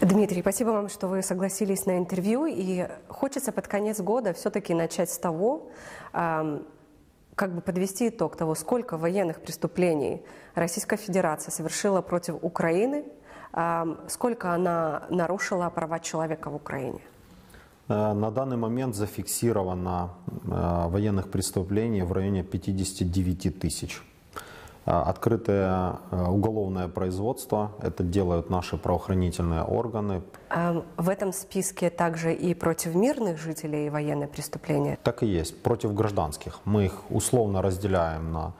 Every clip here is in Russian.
Дмитрий, спасибо вам, что вы согласились на интервью. И хочется под конец года все-таки начать с того, как бы подвести итог того, сколько военных преступлений Российская Федерация совершила против Украины, сколько она нарушила права человека в Украине. Э, на данный момент зафиксировано э, военных преступлений в районе 59 тысяч. А, открытое а, уголовное производство, это делают наши правоохранительные органы. Эм, в этом списке также и против мирных жителей военные преступления? Так и есть, против гражданских. Мы их условно разделяем на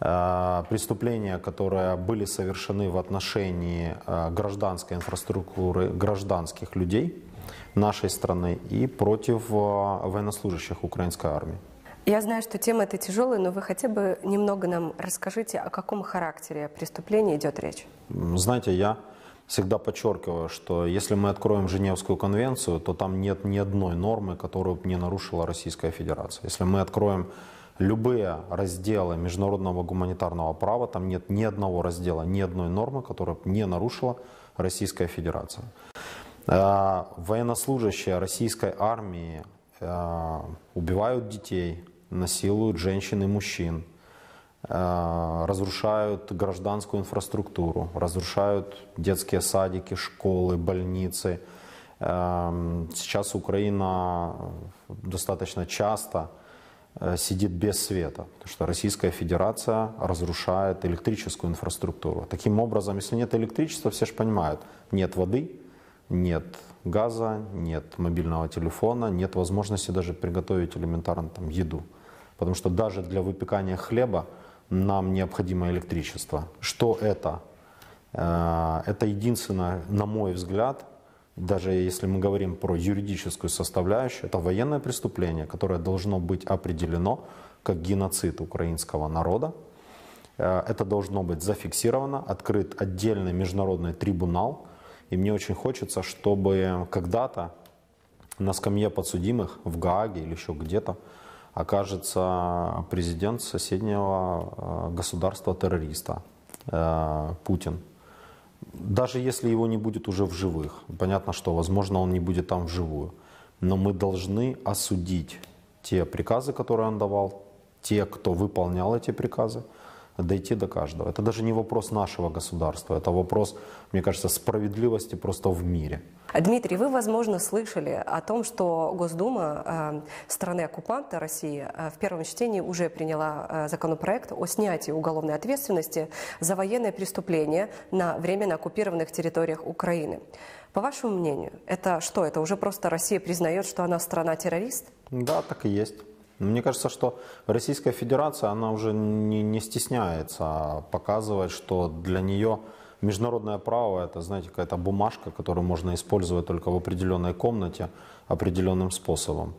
э, преступления, которые были совершены в отношении э, гражданской инфраструктуры, гражданских людей нашей страны и против э, военнослужащих украинской армии. Я знаю, что тема эта тяжелая, но вы хотя бы немного нам расскажите, о каком характере преступления идет речь. Знаете, я всегда подчеркиваю, что если мы откроем Женевскую конвенцию, то там нет ни одной нормы, которую не нарушила Российская Федерация. Если мы откроем любые разделы международного гуманитарного права, там нет ни одного раздела, ни одной нормы, которую не нарушила Российская Федерация. Э, военнослужащие российской армии э, убивают детей, насилуют женщин и мужчин, э, разрушают гражданскую инфраструктуру, разрушают детские садики, школы, больницы. Эм, сейчас Украина достаточно часто э, сидит без света, потому что Российская Федерация разрушает электрическую инфраструктуру. Таким образом, если нет электричества, все же понимают, нет воды, нет газа, нет мобильного телефона, нет возможности даже приготовить элементарно там, еду потому что даже для выпекания хлеба нам необходимо электричество. Что это? Э, это единственное, на мой взгляд, даже если мы говорим про юридическую составляющую, это военное преступление, которое должно быть определено как геноцид украинского народа. Э, это должно быть зафиксировано, открыт отдельный международный трибунал. И мне очень хочется, чтобы когда-то на скамье подсудимых в Гааге или еще где-то окажется президент соседнего э, государства-террориста э, Путин. Даже если его не будет уже в живых, понятно, что, возможно, он не будет там вживую, но мы должны осудить те приказы, которые он давал, те, кто выполнял эти приказы, дойти до каждого. Это даже не вопрос нашего государства, это вопрос, мне кажется, справедливости просто в мире. Дмитрий, вы, возможно, слышали о том, что Госдума э, страны-оккупанта России э, в первом чтении уже приняла э, законопроект о снятии уголовной ответственности за военные преступления на временно оккупированных территориях Украины. По вашему мнению, это что? Это уже просто Россия признает, что она страна-террорист? Да, так и есть. Ну, мне кажется, что Российская Федерация, она уже не, не стесняется показывать, что для нее международное право это, знаете, какая-то бумажка, которую можно использовать только в определенной комнате определенным способом.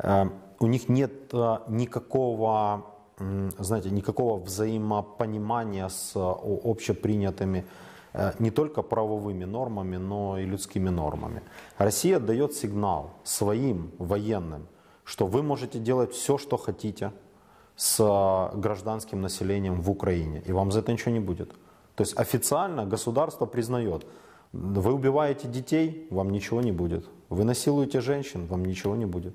Э, у них нет э, никакого, знаете, никакого взаимопонимания с э, общепринятыми не только правовыми нормами, но и людскими нормами. Россия дает сигнал своим военным что вы можете делать все, что хотите с а, гражданским населением в Украине, и вам за это ничего не будет. То есть официально государство признает, вы убиваете детей, вам ничего не будет. Вы насилуете женщин, вам ничего не будет.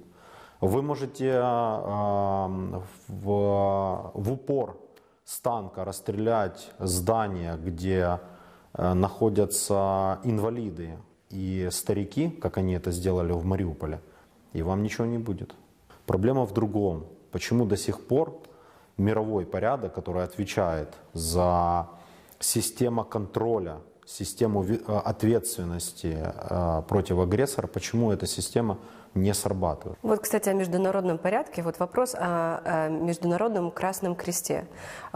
Вы можете а, а, в, в упор с танка расстрелять здания где находятся инвалиды и старики, как они это сделали в Мариуполе, и вам ничего не будет. Проблема в другом. Почему до сих пор мировой порядок, который отвечает за систему контроля, систему э, ответственности э, против агрессора, почему эта система не срабатывает. Вот, кстати, о международном порядке. Вот вопрос о, о Международном Красном Кресте.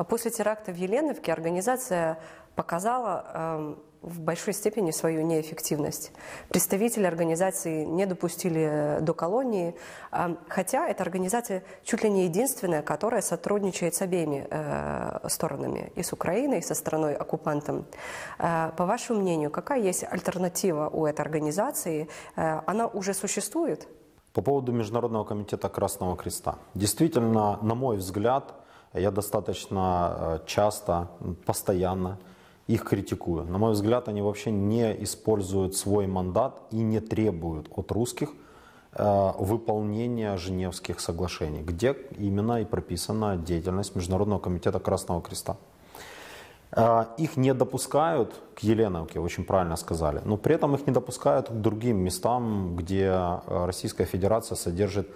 После теракта в Еленовке организация показала эм, в большой степени свою неэффективность. Представители организации не допустили э, до колонии, а, хотя эта организация чуть ли не единственная, которая сотрудничает с обеими э, сторонами, и с Украиной, и со страной-оккупантом. Э, по вашему мнению, какая есть альтернатива у этой организации? Она уже существует? По поводу Международного комитета Красного Креста. Действительно, на мой взгляд, я достаточно часто, постоянно их критикую. На мой взгляд, они вообще не используют свой мандат и не требуют от русских э, выполнения Женевских соглашений, где именно и прописана деятельность Международного комитета Красного Креста. Э, их не допускают к Еленовке, очень правильно сказали, но при этом их не допускают к другим местам, где э, Российская Федерация содержит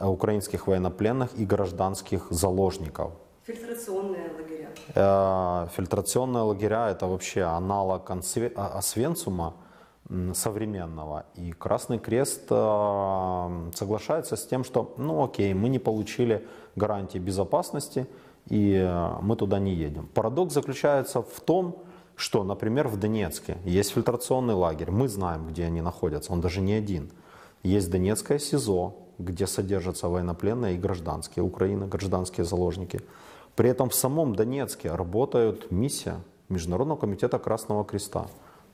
украинских военнопленных и гражданских заложников – Фильтрационные лагеря. Э, фильтрационные лагеря это вообще аналог а, Освенцума современного. И Красный Крест э, соглашается с тем, что, ну окей, мы не получили гарантии безопасности, и э, мы туда не едем. Парадокс заключается в том, что, например, в Донецке есть фильтрационный лагерь, мы знаем, где они находятся, он даже не один. Есть Донецкое СИЗО, где содержатся военнопленные и гражданские, Украины, гражданские заложники. При этом в самом Донецке работает миссия Международного комитета Красного Креста.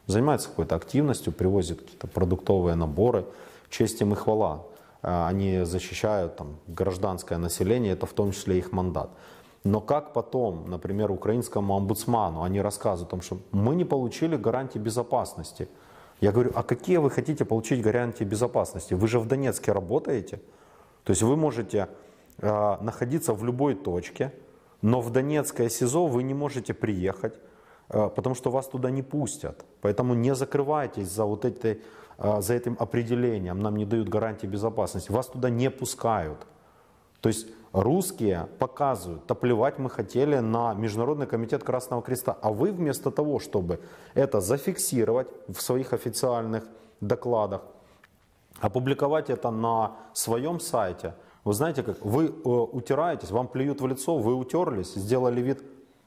Занимается какой-то активностью, привозит какие-то продуктовые наборы. Честь им и хвала. Э, они защищают там, гражданское население, это в том числе их мандат. Но как потом, например, украинскому омбудсману они рассказывают о том, что мы не получили гарантии безопасности. Я говорю, а какие вы хотите получить гарантии безопасности? Вы же в Донецке работаете. То есть вы можете э, находиться в любой точке, но в Донецкое СИЗО вы не можете приехать, э, потому что вас туда не пустят. Поэтому не закрывайтесь за вот этой, э, за этим определением, нам не дают гарантии безопасности. Вас туда не пускают. То есть русские показывают, то плевать мы хотели на Международный комитет Красного Креста. А вы вместо того, чтобы это зафиксировать в своих официальных докладах, опубликовать это на своем сайте, вы знаете, как вы э, утираетесь, вам плюют в лицо, вы утерлись, сделали вид,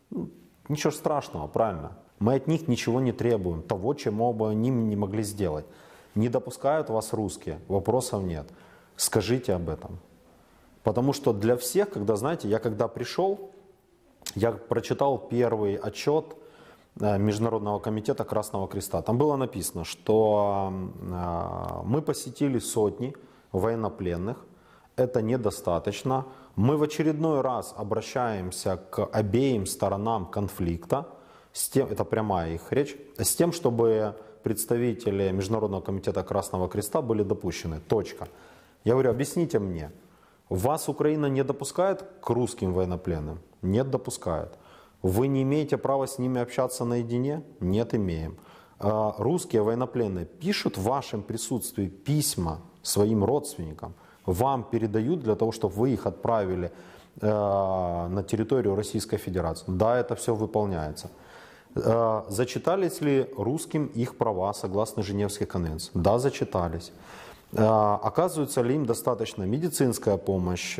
ну, ничего страшного, правильно. Мы от них ничего не требуем, того, чем оба они не могли сделать. Не допускают вас русские, вопросов нет. Скажите об этом. Потому что для всех, когда, знаете, я когда пришел, я прочитал первый отчет э, Международного комитета Красного Креста. Там было написано, что э, мы посетили сотни военнопленных, это недостаточно. Мы в очередной раз обращаемся к обеим сторонам конфликта, с тем, это прямая их речь, с тем, чтобы представители Международного комитета Красного Креста были допущены. Точка. Я говорю, объясните мне, вас Украина не допускает к русским военнопленным? Нет, допускает. Вы не имеете права с ними общаться наедине? Нет, имеем. А русские военнопленные пишут в вашем присутствии письма своим родственникам – вам передают для того, чтобы вы их отправили э, на территорию Российской Федерации. Да, это все выполняется. Э, зачитались ли русским их права согласно Женевской конвенции? Да, зачитались. Э, оказывается ли им достаточно медицинская помощь,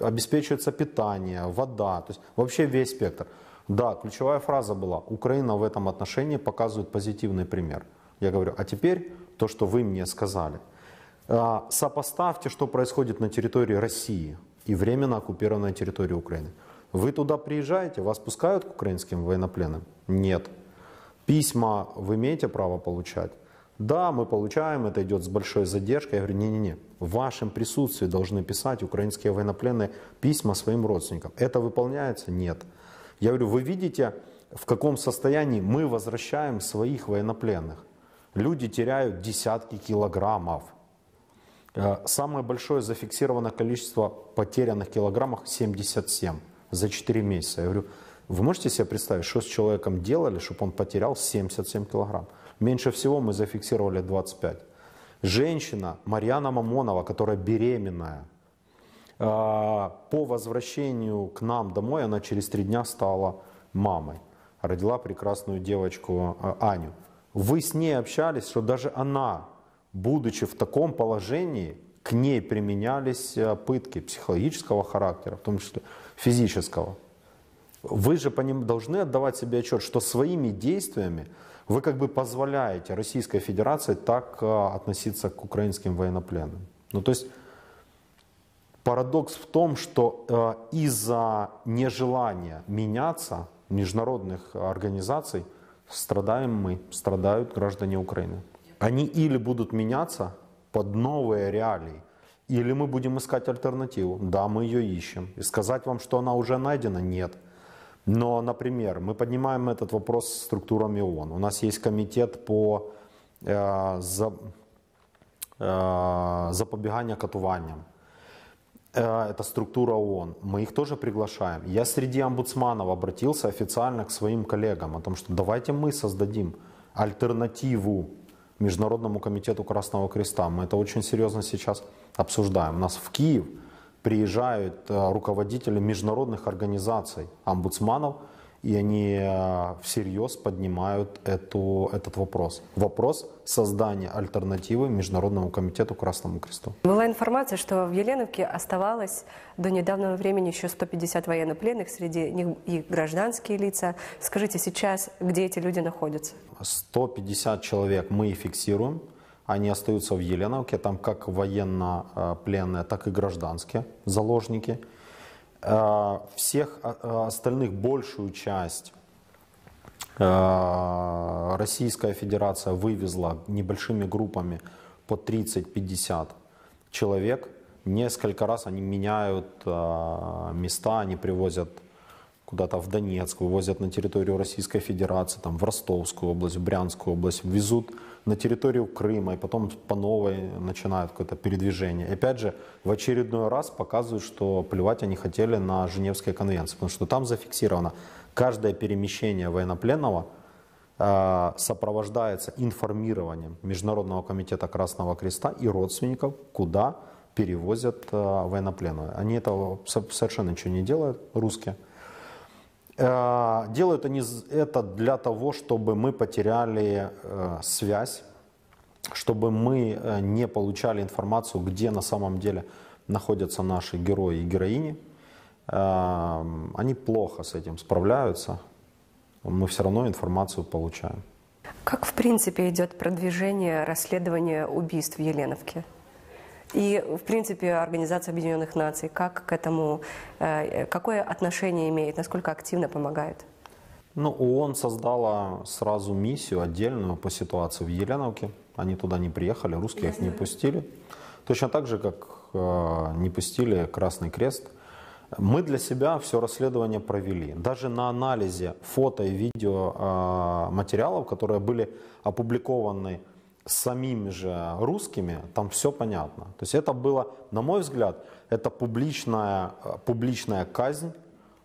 обеспечивается питание, вода, то есть вообще весь спектр. Да, ключевая фраза была, Украина в этом отношении показывает позитивный пример. Я говорю, а теперь то, что вы мне сказали – а, сопоставьте, что происходит на территории России и временно оккупированной территории Украины. Вы туда приезжаете, вас пускают к украинским военнопленным? Нет. Письма вы имеете право получать? Да, мы получаем, это идет с большой задержкой. Я говорю, не-не-не, в вашем присутствии должны писать украинские военнопленные письма своим родственникам. Это выполняется? Нет. Я говорю, вы видите, в каком состоянии мы возвращаем своих военнопленных? Люди теряют десятки килограммов. Э, самое большое зафиксированное количество потерянных килограммах 77 за 4 месяца. Я говорю, вы можете себе представить, что с человеком делали, чтобы он потерял 77 килограмм? Меньше всего мы зафиксировали 25. Женщина Марьяна Мамонова, которая беременная, э, по возвращению к нам домой она через три дня стала мамой. Родила прекрасную девочку э, Аню. Вы с ней общались, что даже она будучи в таком положении, к ней применялись э, пытки психологического характера, в том числе физического. Вы же по ним должны отдавать себе отчет, что своими действиями вы как бы позволяете Российской Федерации так э, относиться к украинским военнопленным. Ну, то есть парадокс в том, что э, из-за нежелания меняться международных организаций страдаем мы, страдают граждане Украины они или будут меняться под новые реалии, или мы будем искать альтернативу. Да, мы ее ищем. И сказать вам, что она уже найдена, нет. Но, например, мы поднимаем этот вопрос с структурами ООН. У нас есть комитет по э, за, э, запобеганию катуванням. Э, это структура ООН. Мы их тоже приглашаем. Я среди омбудсманов обратился официально к своим коллегам о том, что давайте мы создадим альтернативу Международному комитету Красного Креста. Мы это очень серьезно сейчас обсуждаем. У нас в Киев приезжают э, руководители международных организаций, омбудсманов – и они э, всерьез поднимают эту, этот вопрос. Вопрос создания альтернативы Международному комитету Красному Кресту. Была информация, что в Еленовке оставалось до недавнего времени еще 150 военнопленных, среди них и гражданские лица. Скажите сейчас, где эти люди находятся? 150 человек мы и фиксируем. Они остаются в Еленовке, там как военно-пленные, э, так и гражданские заложники – Э, всех э, остальных большую часть э, Российская Федерация вывезла небольшими группами по 30-50 человек. Несколько раз они меняют места, они привозят куда-то в Донецк, вывозят на территорию Российской Федерации, там, в Ростовскую область, в Брянскую область, везут на территорию Крыма и потом по новой начинают какое-то передвижение. И опять же, в очередной раз показывают, что плевать они хотели на Женевские конвенции, потому что там зафиксировано каждое перемещение военнопленного э, сопровождается информированием Международного комитета Красного Креста и родственников, куда перевозят э, военнопленного. Они этого совершенно ничего не делают, русские. Э, делают они это для того, чтобы мы потеряли э, связь, чтобы мы э, не получали информацию, где на самом деле находятся наши герои и героини. Они плохо с этим справляются. Мы все равно информацию получаем. Как, в принципе, идет продвижение расследования убийств в Еленовке? И, в принципе, Организация Объединенных Наций, как к этому, э, э, какое отношение имеет, насколько активно помогает? Ну, ООН создала сразу миссию отдельную по ситуации в Еленовке. Они туда не приехали, русские их не пустили. Точно так же, как э, не пустили Красный Крест. Мы для себя все расследование провели. Даже на анализе фото и видео материалов, которые были опубликованы с самими же русскими, там все понятно. То есть это было, на мой взгляд, это публичная, э, публичная казнь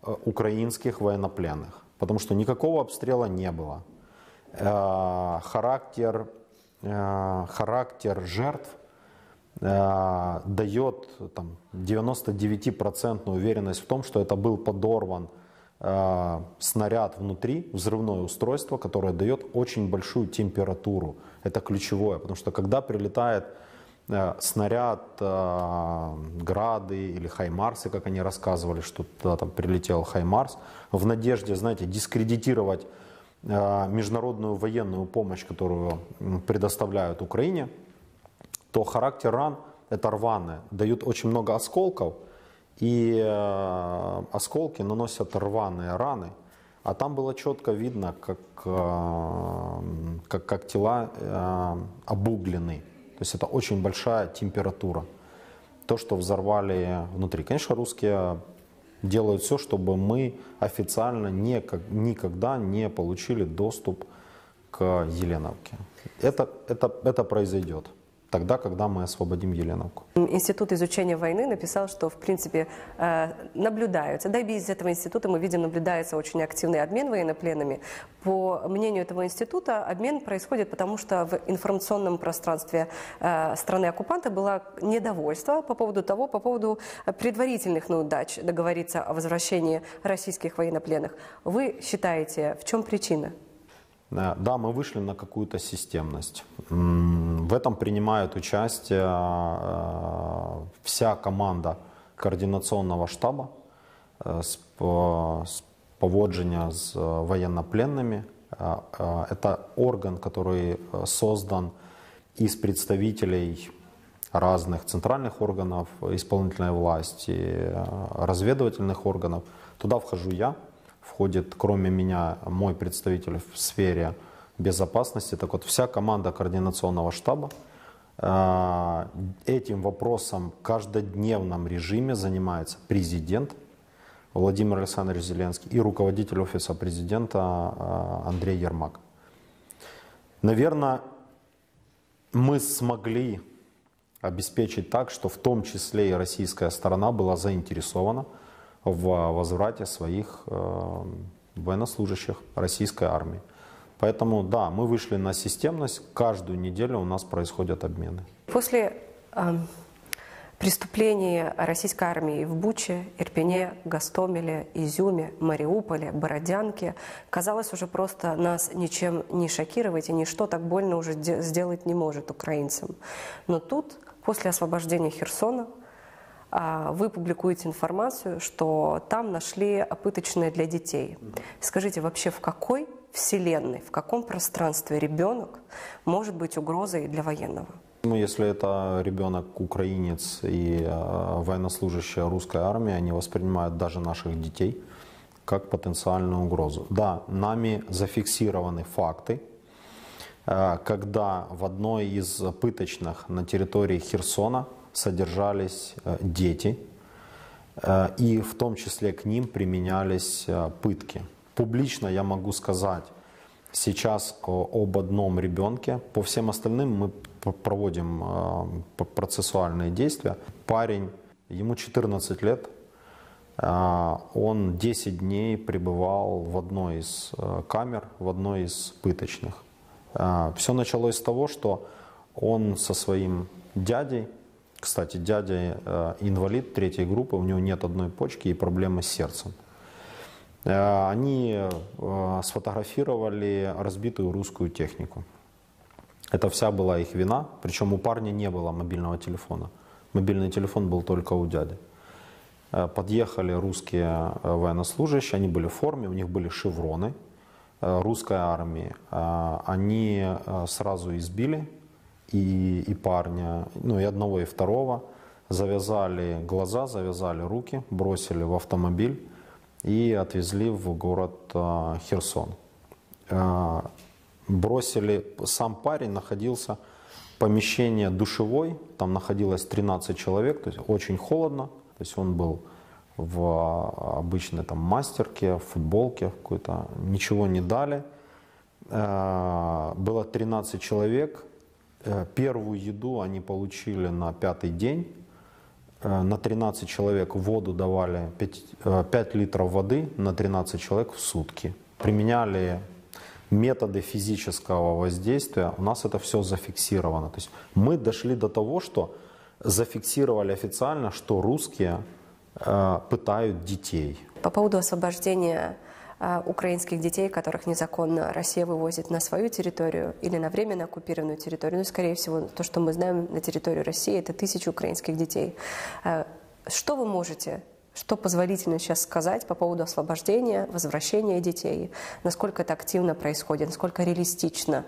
э, украинских военнопленных, потому что никакого обстрела не было. Э, характер, характер жертв дает там, 99% уверенность в том, что это был подорван Э, снаряд внутри, взрывное устройство, которое дает очень большую температуру. Это ключевое, потому что когда прилетает э, снаряд э, Грады или Хаймарсы, как они рассказывали, что туда там прилетел Хаймарс, в надежде, знаете, дискредитировать международную военную помощь, которую предоставляют Украине, то характер ран это рваное, дают очень много осколков – и э, осколки наносят рваные раны. А там было четко видно, как, э, как, как тела э, обуглены. То есть это очень большая температура. То, что взорвали внутри. Конечно, русские делают все, чтобы мы официально не, как, никогда не получили доступ к Еленовке. Это, это, это произойдет тогда, когда мы освободим Еленовку. Институт изучения войны написал, что, в принципе, э, наблюдаются, да и без этого института мы видим, наблюдается очень активный обмен военнопленными. По мнению этого института, обмен происходит потому, что в информационном пространстве э, страны-оккупанта было недовольство по поводу того, по поводу предварительных неудач договориться о возвращении российских военнопленных. Вы считаете, в чем причина? Э, да, мы вышли на какую-то системность. В этом принимает участие э, вся команда координационного штаба э, с, с поводжения с военнопленными. Это орган, который создан из представителей разных центральных органов исполнительной власти, разведывательных органов. Туда вхожу я, входит, кроме меня, мой представитель в сфере безопасности. Так вот, вся команда координационного штаба э, этим вопросом в каждодневном режиме занимается президент Владимир Александрович Зеленский и руководитель офиса президента э, Андрей Ермак. Наверное, мы смогли обеспечить так, что в том числе и российская сторона была заинтересована – в возврате своих э, военнослужащих российской армии. Поэтому да, мы вышли на системность, каждую неделю у нас происходят обмены. После э, преступления российской армии в Буче, Ирпене, Гастомеле, Изюме, Мариуполе, Бородянке, казалось уже просто нас ничем не шокировать и ничто так больно уже сделать не может украинцам. Но тут, после освобождения Херсона, а, вы публикуете информацию, что там нашли опыточное для детей. Скажите, вообще в какой вселенной, в каком пространстве ребенок может быть угрозой для военного? Ну, если это ребенок украинец и э, военнослужащая русской армии, они воспринимают даже наших детей как потенциальную угрозу. Да, нами зафиксированы факты, Э, когда в одной из пыточных на территории Херсона содержались э, дети, э, и в том числе к ним применялись пытки. Публично я могу сказать сейчас об одном ребенке, по всем остальным мы проводим процессуальные действия. Парень, ему 14 лет, он 10 дней пребывал в одной из камер, в одной из пыточных. А, Все началось с того, что он со своим дядей, кстати, дядя э, инвалид третьей группы, у него нет одной почки и проблемы с сердцем. Э, они э, сфотографировали разбитую русскую технику. Это вся была их вина, причем у парня не было мобильного телефона. Мобильный телефон был только у дяди. Подъехали русские военнослужащие, они были в форме, у них были шевроны – Э, русской армии, э, они э, сразу избили и, и парня, ну и одного, и второго, завязали глаза, завязали руки, бросили в автомобиль и отвезли в город Херсон. Бросили, сам парень находился в помещении душевой, там находилось 13 человек, то есть очень холодно, то есть он был в а, обычной там мастерке, в футболке какой-то. Ничего не дали. Э, было 13 человек. Э, первую еду они получили на пятый день. Э, на 13 человек воду давали 5, 5 литров воды на 13 человек в сутки. Применяли методы физического воздействия. У нас это все зафиксировано. То есть мы дошли до того, что зафиксировали официально, что русские Э, пытают детей. По поводу освобождения э, украинских детей, которых незаконно Россия вывозит на свою территорию или на временно оккупированную территорию. Ну, скорее всего, то, что мы знаем на территорию России, это тысячи украинских детей. Э, что вы можете, что позволительно сейчас сказать по поводу освобождения, возвращения детей? Насколько это активно происходит, насколько реалистично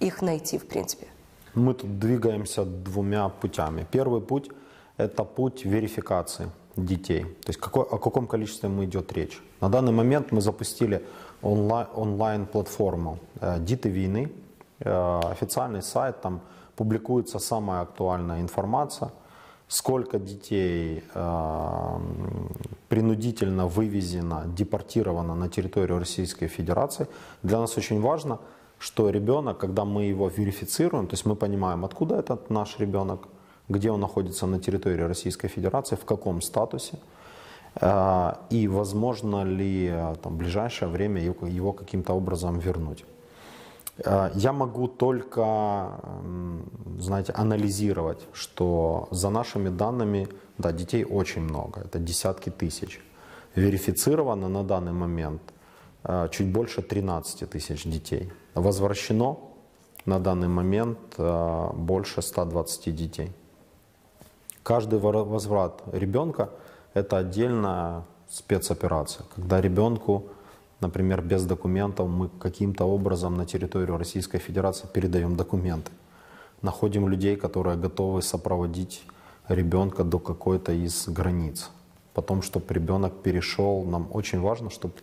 их найти, в принципе? Мы тут двигаемся двумя путями. Первый путь – это путь верификации – детей. То есть какой, о каком количестве мы идет речь. На данный момент мы запустили онлайн, платформу э, Диты війни, э, официальный сайт, там публикуется самая актуальная информация, сколько детей э, принудительно вывезено, депортировано на территорию Российской Федерации. Для нас очень важно, что ребенок, когда мы его верифицируем, то есть мы понимаем, откуда этот наш ребенок, где он находится на территории Российской Федерации, в каком статусе, э, и возможно ли э, там, в ближайшее время его каким-то образом вернуть. Э, я могу только, знаете, анализировать, что за нашими данными, да, детей очень много, это десятки тысяч. Верифицировано на данный момент чуть больше 13 тысяч детей. Возвращено на данный момент больше 120 детей. Каждый возврат ребенка – это отдельная спецоперация, когда ребенку, например, без документов мы каким-то образом на территорию Российской Федерации передаем документы. Находим людей, которые готовы сопроводить ребенка до какой-то из границ. Потом, чтобы ребенок перешел, нам очень важно, чтобы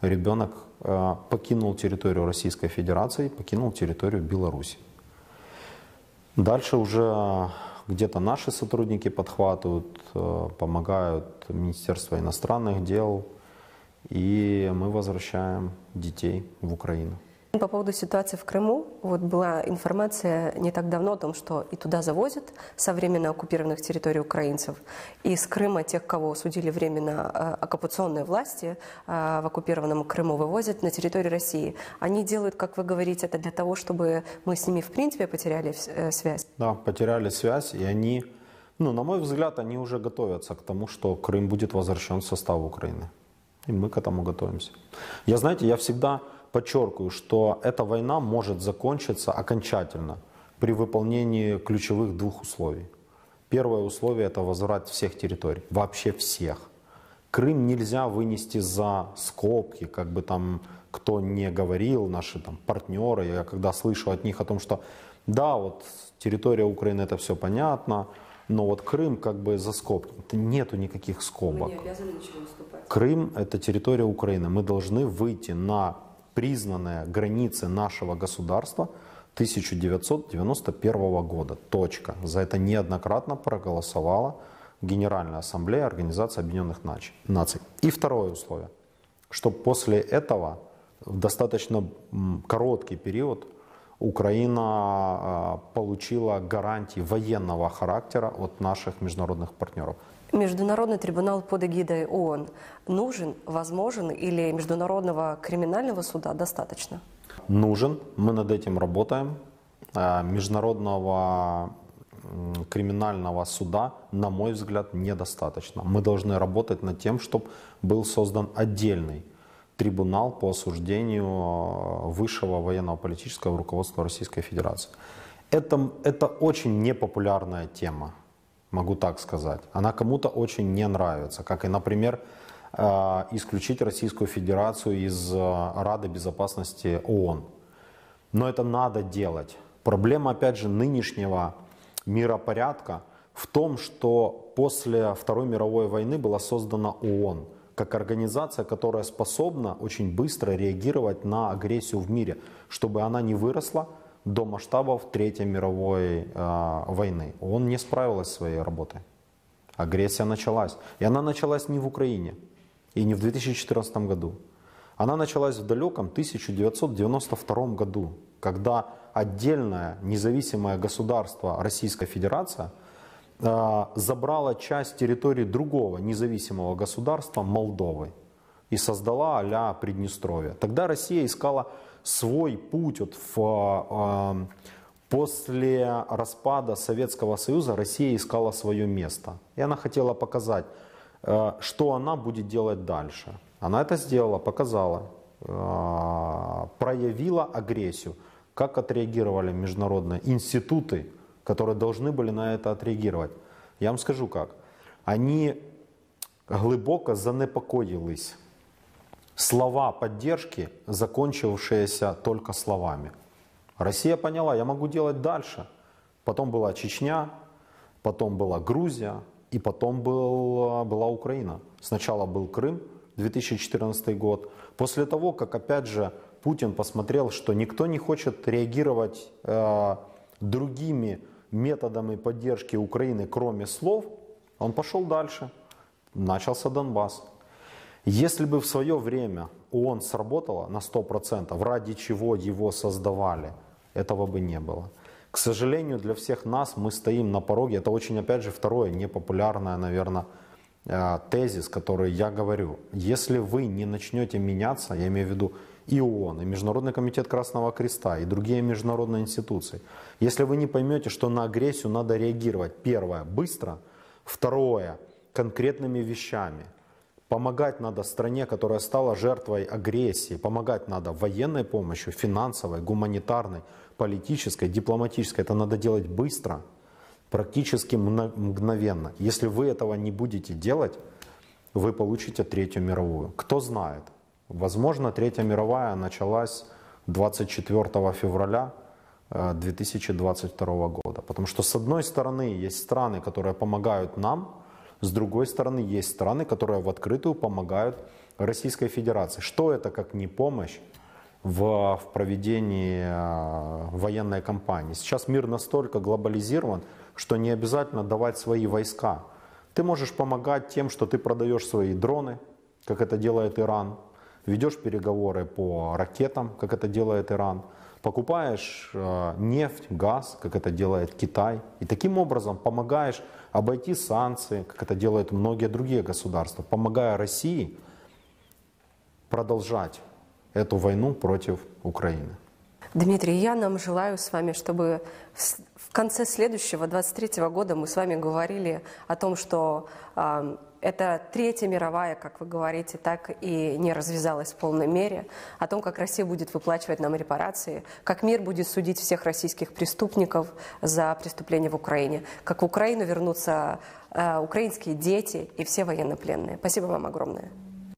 ребенок э, покинул территорию Российской Федерации, покинул территорию Беларуси. Дальше уже где-то наши сотрудники подхватывают, э, помогают Министерство иностранных дел, и мы возвращаем детей в Украину. По поводу ситуации в Крыму, вот была информация не так давно о том, что и туда завозят со временно оккупированных территорий украинцев, и с Крыма тех, кого судили временно э, оккупационные власти э, в оккупированном Крыму, вывозят на территорию России. Они делают, как вы говорите, это для того, чтобы мы с ними в принципе потеряли э, связь. Да, потеряли связь, и они, ну, на мой взгляд, они уже готовятся к тому, что Крым будет возвращен в состав Украины. И мы к этому готовимся. Я, знаете, я всегда подчеркиваю, что эта война может закончиться окончательно при выполнении ключевых двух условий. Первое условие – это возврат всех территорий, вообще всех. Крым нельзя вынести за скобки, как бы там кто не говорил, наши там партнеры, я когда слышу от них о том, что да, вот территория Украины, это все понятно, но вот Крым как бы за скобки. Нету никаких скобок. Мы не обязаны ничего Крым – это территория Украины. Мы должны выйти на признанная границы нашего государства 1991 года. Точка. За это неоднократно проголосовала Генеральная Ассамблея Организации Объединенных Наций. И второе условие, что после этого в достаточно короткий период Украина а, получила гарантии военного характера от наших международных партнеров. Международный трибунал под эгидой ООН нужен, возможен или Международного криминального суда достаточно? Нужен, мы над этим работаем. А, международного криминального суда, на мой взгляд, недостаточно. Мы должны работать над тем, чтобы был создан отдельный трибунал по осуждению а, высшего военно-политического руководства Российской Федерации. Это, это очень непопулярная тема могу так сказать. Она кому-то очень не нравится, как и, например, э, исключить Российскую Федерацию из э, Рады Безопасности ООН. Но это надо делать. Проблема, опять же, нынешнего миропорядка в том, что после Второй мировой войны была создана ООН как организация, которая способна очень быстро реагировать на агрессию в мире, чтобы она не выросла, до масштабов Третьей мировой э, войны. Он не справился с своей работой. Агрессия началась. И она началась не в Украине и не в 2014 году. Она началась в далеком 1992 году, когда отдельное независимое государство Российская Федерация э, забрала часть территории другого независимого государства Молдовы и создала а-ля Приднестровье. Тогда Россия искала свой путь вот в, а, а, после распада Советского Союза Россия искала свое место. И она хотела показать, э, что она будет делать дальше. Она это сделала, показала, э, проявила агрессию. Как отреагировали международные институты, которые должны были на это отреагировать? Я вам скажу как. Они глубоко занепокоились слова поддержки, закончившиеся только словами. Россия поняла, я могу делать дальше. Потом была Чечня, потом была Грузия, и потом был, была Украина. Сначала был Крым, 2014 год. После того, как опять же Путин посмотрел, что никто не хочет реагировать э, другими методами поддержки Украины, кроме слов, он пошел дальше. Начался Донбасс. Если бы в свое время ООН сработала на 100%, ради чего его создавали, этого бы не было. К сожалению, для всех нас мы стоим на пороге. Это очень, опять же, второе непопулярное, наверное, э, тезис, который я говорю. Если вы не начнете меняться, я имею в виду и ООН, и Международный комитет Красного Креста, и другие международные институции, если вы не поймете, что на агрессию надо реагировать, первое, быстро, второе, конкретными вещами – Помогать надо стране, которая стала жертвой агрессии. Помогать надо военной помощью, финансовой, гуманитарной, политической, дипломатической. Это надо делать быстро, практически мгновенно. Если вы этого не будете делать, вы получите Третью мировую. Кто знает, возможно, Третья мировая началась 24 февраля 2022 э, года. Потому что, с одной стороны, есть страны, которые помогают нам – с другой стороны, есть страны, которые в открытую помогают Российской Федерации. Что это как не помощь в, в проведении э, военной кампании? Сейчас мир настолько глобализирован, что не обязательно давать свои войска. Ты можешь помогать тем, что ты продаешь свои дроны, как это делает Иран, ведешь переговоры по ракетам, как это делает Иран – покупаешь э, нефть, газ, как это делает Китай, и таким образом помогаешь обойти санкции, как это делают многие другие государства, помогая России продолжать эту войну против Украины. Дмитрий, я нам желаю с вами, чтобы в конце следующего, 23 -го года, мы с вами говорили о том, что это Третья мировая, как вы говорите, так и не развязалась в полной мере. О том, как Россия будет выплачивать нам репарации, как мир будет судить всех российских преступников за преступления в Украине, как в Украину вернутся э, украинские дети и все военнопленные. Спасибо вам огромное.